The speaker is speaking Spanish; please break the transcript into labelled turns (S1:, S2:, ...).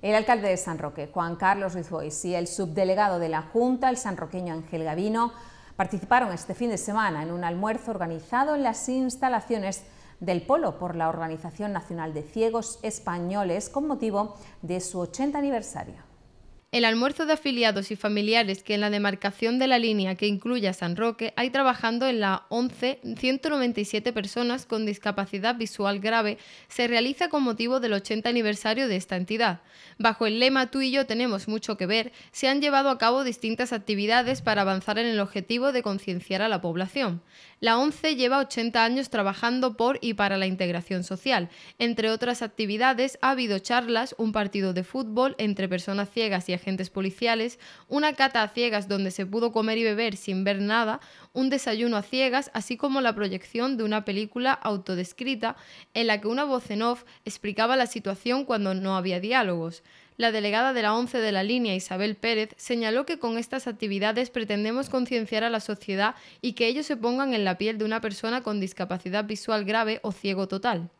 S1: El alcalde de San Roque, Juan Carlos Ruiz, y el subdelegado de la Junta, el sanroqueño Ángel Gavino, participaron este fin de semana en un almuerzo organizado en las instalaciones del Polo por la Organización Nacional de Ciegos Españoles con motivo de su 80 aniversario. El almuerzo de afiliados y familiares que en
S2: la demarcación de la línea que incluye a San Roque hay trabajando en la 11 197 personas con discapacidad visual grave se realiza con motivo del 80 aniversario de esta entidad. Bajo el lema Tú y yo tenemos mucho que ver, se han llevado a cabo distintas actividades para avanzar en el objetivo de concienciar a la población. La 11 lleva 80 años trabajando por y para la integración social. Entre otras actividades ha habido charlas, un partido de fútbol entre personas ciegas y agentes policiales, una cata a ciegas donde se pudo comer y beber sin ver nada, un desayuno a ciegas, así como la proyección de una película autodescrita en la que una voz en off explicaba la situación cuando no había diálogos. La delegada de la 11 de la línea, Isabel Pérez, señaló que con estas actividades pretendemos concienciar a la sociedad y que ellos se pongan en la piel de una persona con discapacidad visual grave o ciego total.